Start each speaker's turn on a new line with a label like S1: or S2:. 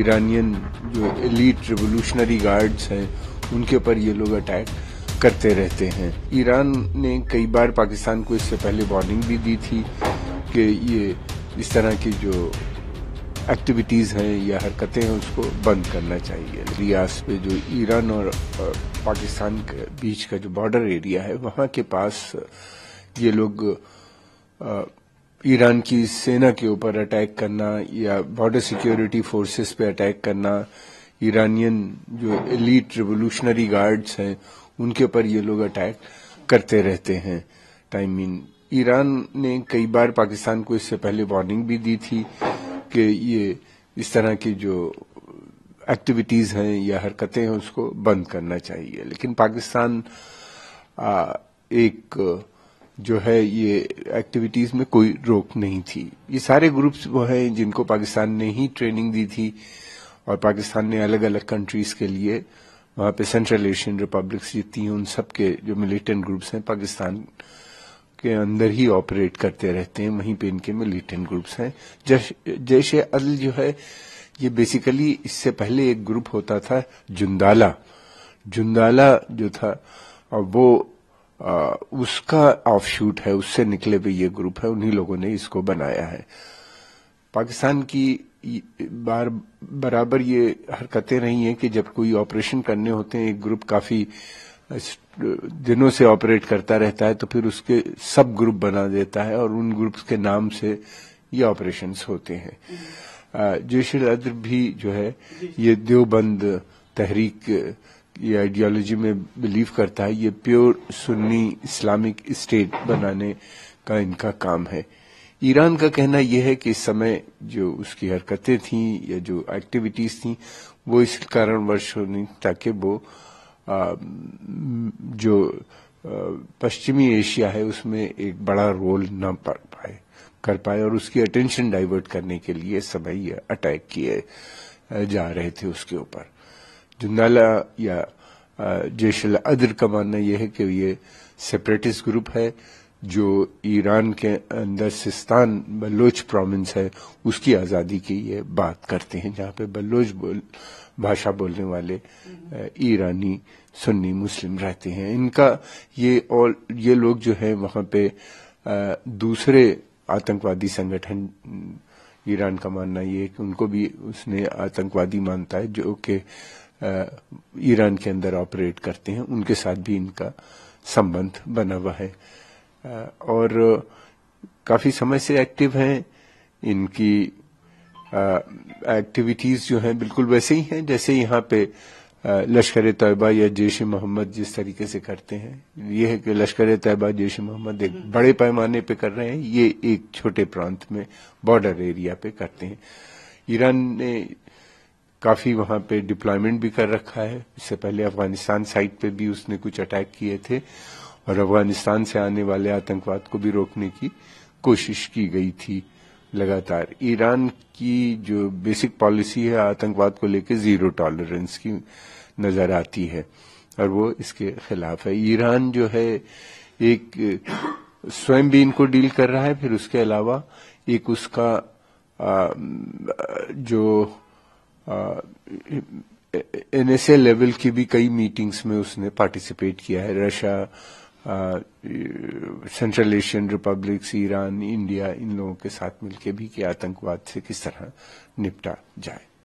S1: Iranian जो elite revolutionary guards हैं उनके ऊपर ये लोग अटैक करते रहते हैं ईरान ने कई बार पाकिस्तान को इससे पहले वार्निंग भी दी थी कि ये इस तरह की जो एक्टिविटीज़ हैं या हरकतें हैं उसको बंद करना चाहिए रियाज पे जो ईरान और पाकिस्तान के बीच का जो बॉर्डर एरिया है वहां के पास ये लोग ईरान की सेना के ऊपर अटैक करना या बॉर्डर सिक्योरिटी फोर्सेस पे अटैक करना ईरानियन जो एलिट रिवोल्यूशनरी गार्ड्स हैं उनके ऊपर ये लोग अटैक करते रहते हैं टाइम मीन ईरान ने कई बार पाकिस्तान को इससे पहले वार्निंग भी दी थी कि ये इस तरह की जो एक्टिविटीज हैं या हरकतें हैं उसको बंद करना चाहिए लेकिन पाकिस्तान आ, एक जो है ये एक्टिविटीज में कोई रोक नहीं थी ये सारे ग्रुप्स वो हैं जिनको पाकिस्तान ने ही ट्रेनिंग दी थी और पाकिस्तान ने अलग अलग कंट्रीज के लिए वहां पे सेंट्रल एशियन रिपब्लिक्स जितनी हैं उन सब के जो मिलिटेंट ग्रुप्स हैं पाकिस्तान के अंदर ही ऑपरेट करते रहते हैं वहीं पे इनके मिलिटेंट ग्रुप्स हैं जैश अल जो है ये बेसिकली इससे पहले एक ग्रुप होता था जुंदाला जुंदाला जो था और वो आ, उसका ऑफशूट है उससे निकले हुए ये ग्रुप है उन्हीं लोगों ने इसको बनाया है पाकिस्तान की बार बराबर ये हरकतें रही हैं कि जब कोई ऑपरेशन करने होते हैं एक ग्रुप काफी दिनों से ऑपरेट करता रहता है तो फिर उसके सब ग्रुप बना देता है और उन ग्रुप्स के नाम से ये ऑपरेशंस होते हैं हम्म। जयशील अद्र भी जो है ये देवबंद तहरीक ये आइडियोलॉजी में बिलीव करता है ये प्योर सुन्नी इस्लामिक स्टेट बनाने का इनका काम है ईरान का कहना यह है कि इस समय जो उसकी हरकतें थीं या जो एक्टिविटीज थीं वो इस कारण वर्ष होनी ताकि वो आ, जो पश्चिमी एशिया है उसमें एक बड़ा रोल न पड़ पाए कर पाए और उसकी अटेंशन डाइवर्ट करने के लिए सब ये अटैक किए जा रहे थे उसके ऊपर जो नाला या जैश अदर का मानना यह है कि ये सेपरेटिस्ट ग्रुप है जो ईरान के अंदर सिस्तान बलोच प्रोविंस है उसकी आज़ादी की ये बात करते हैं जहां पे बलोच बोल भाषा बोलने वाले ईरानी सुन्नी मुस्लिम रहते हैं इनका ये और ये लोग जो है वहां पे दूसरे आतंकवादी संगठन ईरान का मानना ये है कि उनको भी उसने आतंकवादी मानता है जो कि ईरान के अंदर ऑपरेट करते हैं उनके साथ भी इनका संबंध बना हुआ है और काफ़ी समय से एक्टिव हैं इनकी एक्टिविटीज़ जो हैं बिल्कुल वैसे ही हैं जैसे यहां पे लश्कर तयबा या जैश मोहम्मद जिस तरीके से करते हैं ये है कि लश्कर तयबा जैश मोहम्मद एक बड़े पैमाने पे कर रहे हैं ये एक छोटे प्रांत में बॉर्डर एरिया पे करते हैं ईरान ने काफ़ी वहां पे डिप्लॉयमेंट भी कर रखा है इससे पहले अफगानिस्तान साइड पे भी उसने कुछ अटैक किए थे और अफगानिस्तान से आने वाले आतंकवाद को भी रोकने की कोशिश की गई थी लगातार ईरान की जो बेसिक पॉलिसी है आतंकवाद को लेकर जीरो टॉलरेंस की नजर आती है और वो इसके खिलाफ है ईरान जो है एक स्वयं भी इनको डील कर रहा है फिर उसके अलावा एक उसका आ, जो एनएसए लेवल की भी कई मीटिंग्स में उसने पार्टिसिपेट किया है Russia central Asian republics Iran India इन लोगों के साथ मिलकर भी कि आतंकवाद से किस तरह निपटा जाए